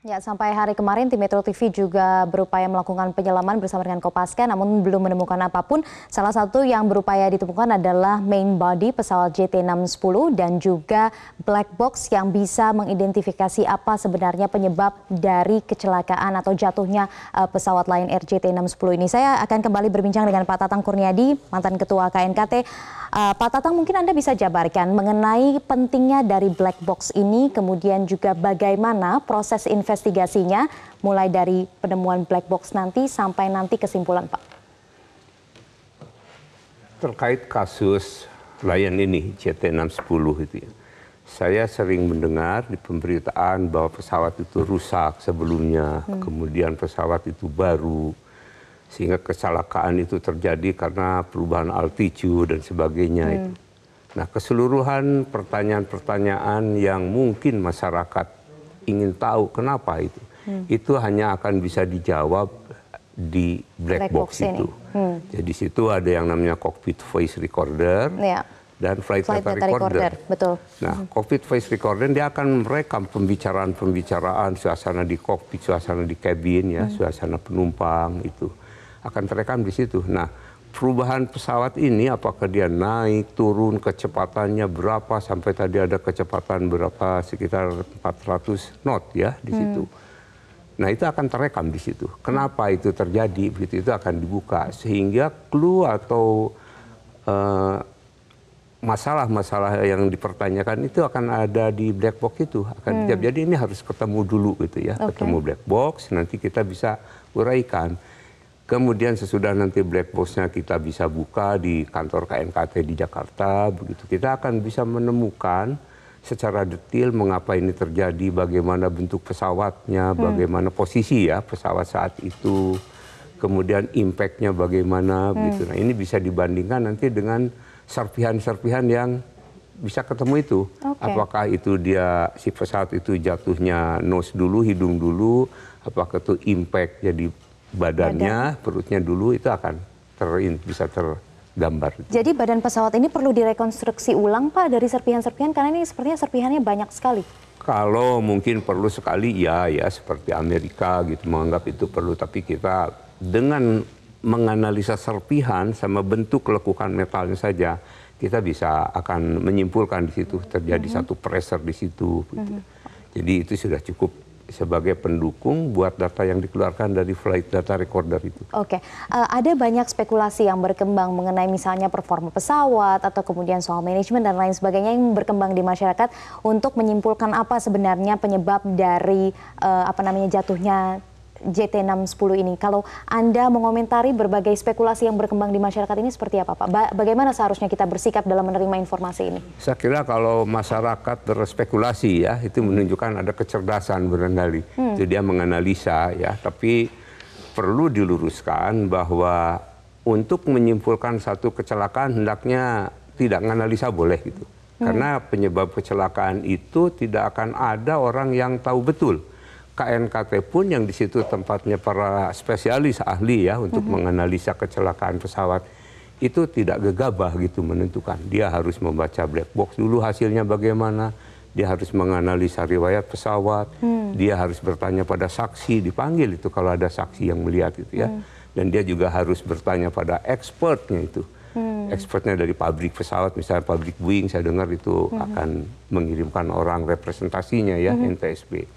Ya, sampai hari kemarin tim Metro TV juga berupaya melakukan penyelaman bersama dengan Kopaska namun belum menemukan apapun. Salah satu yang berupaya ditemukan adalah main body pesawat JT610 dan juga black box yang bisa mengidentifikasi apa sebenarnya penyebab dari kecelakaan atau jatuhnya uh, pesawat Lion Air JT610 ini. Saya akan kembali berbincang dengan Pak Tatang Kurniadi, mantan ketua KNKT. Uh, eh, Pak Tatang, mungkin Anda bisa jabarkan mengenai pentingnya dari black box ini kemudian juga bagaimana proses investigasi investigasinya mulai dari penemuan black box nanti sampai nanti kesimpulan Pak? Terkait kasus Lion ini CT610 itu ya. Saya sering mendengar di pemberitaan bahwa pesawat itu rusak sebelumnya, hmm. kemudian pesawat itu baru sehingga kecelakaan itu terjadi karena perubahan altitude dan sebagainya hmm. itu. Nah, keseluruhan pertanyaan-pertanyaan yang mungkin masyarakat ingin tahu kenapa itu. Hmm. Itu hanya akan bisa dijawab di black, black box, box itu. Hmm. Jadi situ ada yang namanya cockpit voice recorder. Ya dan flight, flight data, data recorder. recorder. Betul. Nah, hmm. cockpit voice recorder dia akan merekam pembicaraan-pembicaraan, suasana di kokpit, suasana di kabin ya, hmm. suasana penumpang itu akan terekam di situ. Nah, perubahan pesawat ini apakah dia naik turun kecepatannya berapa sampai tadi ada kecepatan berapa sekitar 400 knot ya di hmm. situ. Hmm. Nah itu akan terekam di situ. Kenapa itu terjadi begitu itu akan dibuka sehingga clue atau eh, masalah-masalah uh, yang dipertanyakan itu akan ada di black box itu akan hmm. Jadi ini harus ketemu dulu gitu ya, okay. ketemu black box nanti kita bisa uraikan. Kemudian sesudah nanti black boxnya kita bisa buka di kantor KNKT di Jakarta, begitu kita akan bisa menemukan secara detail mengapa ini terjadi, bagaimana bentuk pesawatnya, hmm. bagaimana posisi ya pesawat saat itu, kemudian impactnya bagaimana, hmm. gitu. Nah ini bisa dibandingkan nanti dengan serpihan-serpihan yang bisa ketemu itu. Okay. Apakah itu dia si pesawat itu jatuhnya nose dulu, hidung dulu, apakah itu impact jadi badannya, perutnya dulu itu akan terin, bisa tergambar. Jadi badan pesawat ini perlu direkonstruksi ulang Pak dari serpihan-serpihan karena ini sepertinya serpihannya banyak sekali. Kalau mungkin perlu sekali ya ya seperti Amerika gitu menganggap itu perlu tapi kita dengan menganalisa serpihan sama bentuk lekukan metalnya saja kita bisa akan menyimpulkan di situ terjadi mm -hmm. satu pressure di situ. Mm -hmm. Jadi itu sudah cukup sebagai pendukung buat data yang dikeluarkan dari flight data recorder itu. Oke, okay. uh, eh, ada banyak spekulasi yang berkembang mengenai misalnya performa pesawat atau kemudian soal manajemen dan lain sebagainya yang berkembang di masyarakat untuk menyimpulkan apa sebenarnya penyebab dari uh, apa namanya jatuhnya JT610 ini. Kalau Anda mengomentari berbagai spekulasi yang berkembang di masyarakat ini seperti apa Pak? Ba bagaimana seharusnya kita bersikap dalam menerima informasi ini? Saya kira kalau masyarakat berspekulasi ya, itu menunjukkan ada kecerdasan berendali, Hmm. Jadi dia menganalisa ya, tapi perlu diluruskan bahwa untuk menyimpulkan satu kecelakaan hendaknya tidak menganalisa boleh gitu. Hmm. Karena penyebab kecelakaan itu tidak akan ada orang yang tahu betul KNKT pun yang di situ tempatnya para spesialis ahli ya untuk mm -hmm. menganalisa kecelakaan pesawat itu tidak gegabah gitu menentukan. Dia harus membaca black box dulu hasilnya bagaimana, dia harus menganalisa riwayat pesawat, hmm. dia harus bertanya pada saksi, dipanggil itu kalau ada saksi yang melihat itu ya. Hmm. Dan dia juga harus bertanya pada expertnya itu. Hmm. Expertnya dari pabrik pesawat, misalnya pabrik Boeing saya dengar itu hmm. akan mengirimkan orang representasinya ya hmm. NTSB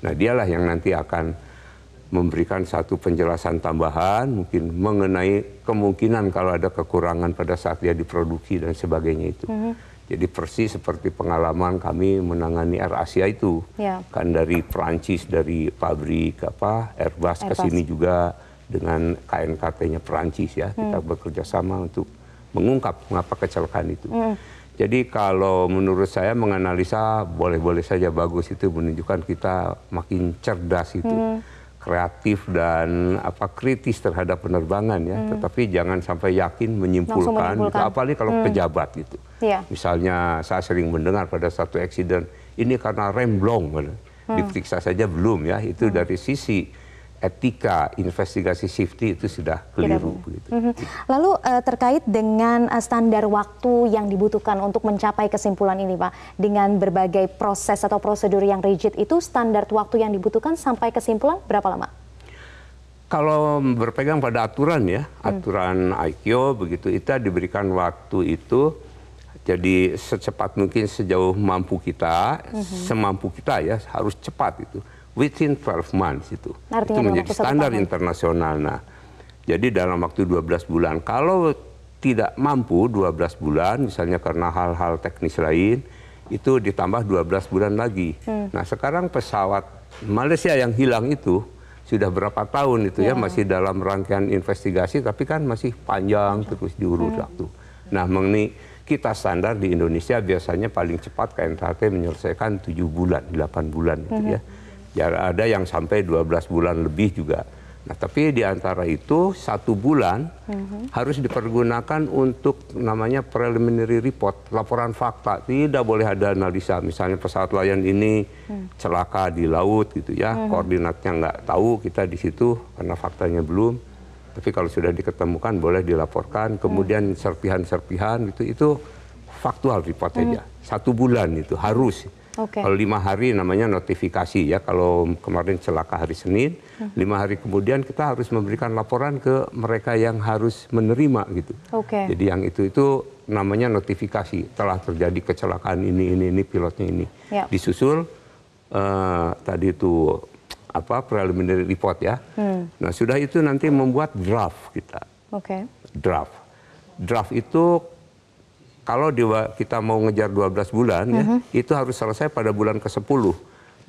Nah dialah yang nanti akan memberikan satu penjelasan tambahan mungkin mengenai kemungkinan kalau ada kekurangan pada saat dia diproduksi dan sebagainya itu. Mm -hmm. Jadi persis seperti pengalaman kami menangani Air Asia itu. Yeah. Kan dari Perancis, dari pabrik apa Airbus, Airbus. ke sini juga dengan KNKT-nya Perancis ya. Mm. Kita hmm. bekerja sama untuk mengungkap mengapa kecelakaan itu. Mm. Jadi kalau menurut saya menganalisa boleh-boleh saja bagus itu menunjukkan kita makin cerdas itu. Hmm. kreatif dan apa kritis terhadap penerbangan ya, hmm. tetapi jangan sampai yakin menyimpulkan, menyimpulkan. Gitu, apalagi kalau hmm. pejabat gitu. Ya. Misalnya saya sering mendengar pada satu eksiden ini karena rem blong, gitu. hmm. diperiksa saja belum ya, itu hmm. dari sisi etika investigasi safety itu sudah keliru. Begitu. Mhm. Iya. Lalu eh, terkait dengan eh, standar waktu yang dibutuhkan untuk mencapai kesimpulan ini Pak, dengan berbagai proses atau prosedur yang rigid itu standar waktu yang dibutuhkan sampai kesimpulan berapa lama? Kalau berpegang pada aturan ya, hmm. aturan IQO begitu, itu diberikan waktu itu jadi secepat mungkin sejauh mampu kita, -hmm. semampu kita ya harus cepat itu within 12 months itu. Nah, artinya itu menjadi standar tahun. internasional. Nah, jadi dalam waktu 12 bulan kalau tidak mampu 12 bulan misalnya karena hal-hal teknis lain itu ditambah 12 bulan lagi. Hmm. Nah, sekarang pesawat Malaysia yang hilang itu sudah berapa tahun itu ya, ya masih dalam rangkaian investigasi tapi kan masih panjang terus diurut hmm. waktu. Nah, mengenai kita standar di Indonesia biasanya paling cepat KNKT menyelesaikan 7 bulan, 8 bulan gitu hmm. ya. Ya, ada yang sampai 12 bulan lebih juga. Nah, tapi di antara itu satu bulan mm -hmm. harus dipergunakan untuk namanya preliminary report, laporan fakta. Tidak boleh ada analisa, misalnya pesawat layan ini hmm. celaka di laut gitu ya, mm -hmm. koordinatnya nggak tahu kita di situ karena faktanya belum. Tapi kalau sudah diketemukan boleh dilaporkan. Kemudian hmm. serpihan-serpihan gitu itu faktual report mm. aja. Satu bulan itu harus. Okay. Kalau lima hari namanya notifikasi ya. Kalau kemarin celaka hari Senin, hmm. lima hari kemudian kita harus memberikan laporan ke mereka yang harus menerima gitu. Okay. Jadi yang itu itu namanya notifikasi telah terjadi kecelakaan ini ini ini pilotnya ini. Yep. Ya. Disusul uh, tadi itu apa preliminary report ya. Hmm. Nah sudah itu nanti membuat draft kita. Okay. Draft. Draft itu kalau di, kita mau ngejar 12 bulan mm -hmm. ya, mhm. itu harus selesai pada bulan ke-10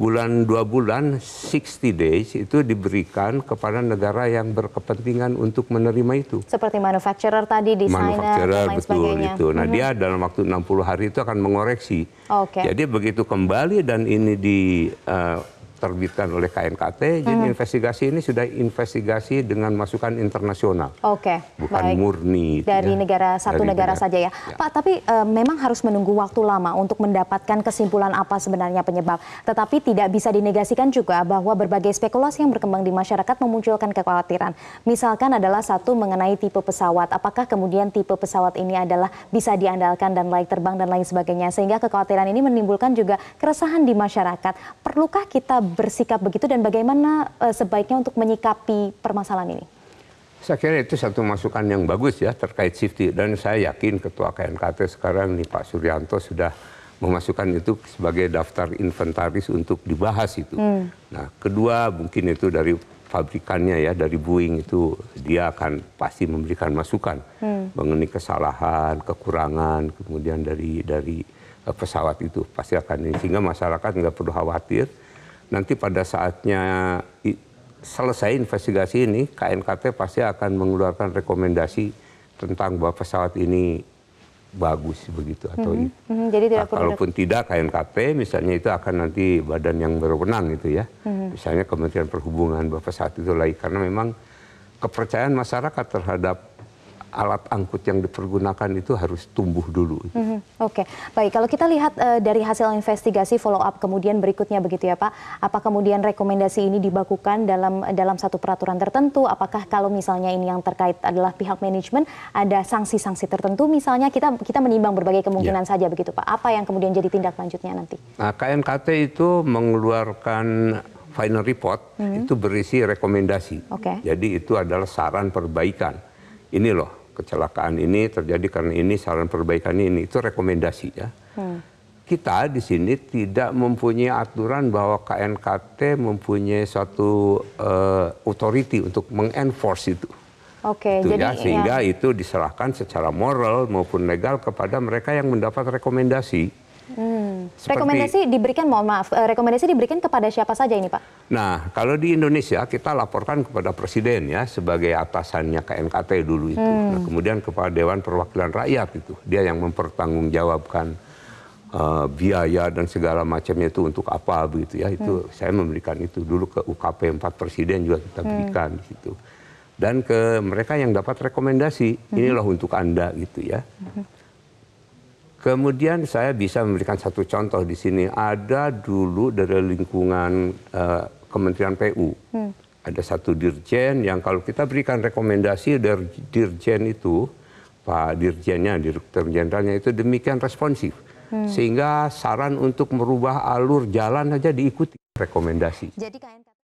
bulan dua bulan 60 days itu diberikan kepada negara yang berkepentingan untuk menerima itu. Seperti manufacturer tadi, desainer, manufacturer, dan lain betul sebagainya. itu. Nah, mm -hmm. dia mhm. dalam waktu 60 hari itu akan mengoreksi. Okay. Jadi begitu kembali dan ini di uh, diterbitkan oleh KNKT. Hmm. Jadi investigasi ini sudah investigasi dengan masukan internasional. Oke. Okay. Bukan Baik. murni gitu dari ya. negara satu dari negara, negara saja ya. ya. Pak, tapi e, memang harus menunggu waktu lama untuk mendapatkan kesimpulan apa sebenarnya penyebab. Tetapi tidak bisa dinegasikan juga bahwa berbagai spekulasi yang berkembang di masyarakat memunculkan kekhawatiran. Misalkan adalah satu mengenai tipe pesawat. Apakah kemudian tipe pesawat ini adalah bisa diandalkan dan layak terbang dan lain sebagainya sehingga kekhawatiran ini menimbulkan juga keresahan di masyarakat. Perlukah kita bersikap begitu dan bagaimana uh, sebaiknya untuk menyikapi permasalahan ini? Saya kira itu satu masukan yang bagus ya terkait safety dan saya yakin Ketua KNKT sekarang nih Pak Suryanto sudah memasukkan itu sebagai daftar inventaris untuk dibahas itu. Hmm. Nah, kedua mungkin itu dari fabrikannya ya dari Boeing itu dia akan pasti memberikan masukan hmm. mengenai kesalahan, kekurangan kemudian dari dari eh, pesawat itu pasti akan ini sehingga masyarakat nggak perlu khawatir nanti pada saatnya selesai investigasi ini, KNKT pasti akan mengeluarkan rekomendasi tentang bahwa pesawat ini bagus begitu atau mm -hmm. Jadi tidak nah, kalaupun tidak KNKT misalnya itu akan nanti badan yang berwenang itu ya. Mm -hmm. Misalnya Kementerian Perhubungan Bapak saat itu lagi karena memang kepercayaan masyarakat terhadap alat angkut yang dipergunakan itu harus tumbuh dulu. Mm -hmm. Oke, okay. baik. Kalau kita lihat uh, dari hasil investigasi follow up kemudian berikutnya begitu ya Pak, apa kemudian rekomendasi ini dibakukan dalam dalam satu peraturan tertentu? Apakah kalau misalnya ini yang terkait adalah pihak manajemen ada sanksi-sanksi tertentu? Misalnya kita kita menimbang berbagai kemungkinan yeah. saja begitu Pak. Apa yang kemudian jadi tindak lanjutnya nanti? Nah, KNKT itu mengeluarkan final report mm -hmm. itu berisi rekomendasi. Okay. Jadi itu adalah saran perbaikan. Ini loh kecelakaan ini terjadi karena ini saran perbaikan ini itu rekomendasi ya. Hmm. Kita di sini tidak mempunyai aturan bahwa KNKT mempunyai suatu uh, authority untuk mengenforce itu. Oke, okay, gitu jadi ya, iya. sehingga ya. itu diserahkan secara moral maupun legal kepada mereka yang mendapat rekomendasi. Hmm. Seperti, rekomendasi diberikan, mohon maaf, eh, rekomendasi diberikan kepada siapa saja ini Pak? Nah, kalau di Indonesia kita laporkan kepada Presiden ya sebagai atasannya KNKT dulu itu. Hmm. Nah, kemudian kepada Dewan Perwakilan Rakyat itu, dia yang mempertanggungjawabkan uh, biaya dan segala macamnya itu untuk apa begitu ya. Itu hmm. saya memberikan itu dulu ke UKP 4 Presiden juga kita hmm. berikan hmm. di situ. Dan ke mereka yang dapat rekomendasi, hmm. inilah untuk Anda gitu ya. Hmm. Kemudian saya bisa memberikan satu contoh di sini. Ada dulu dari lingkungan uh, Kementerian PU. Hmm. Ada satu dirjen yang kalau kita berikan rekomendasi dari dirjen itu, Pak Dirjennya, Direktur Jenderalnya itu demikian responsif. Hmm. Sehingga saran untuk merubah alur jalan saja diikuti rekomendasi. Jadi KNK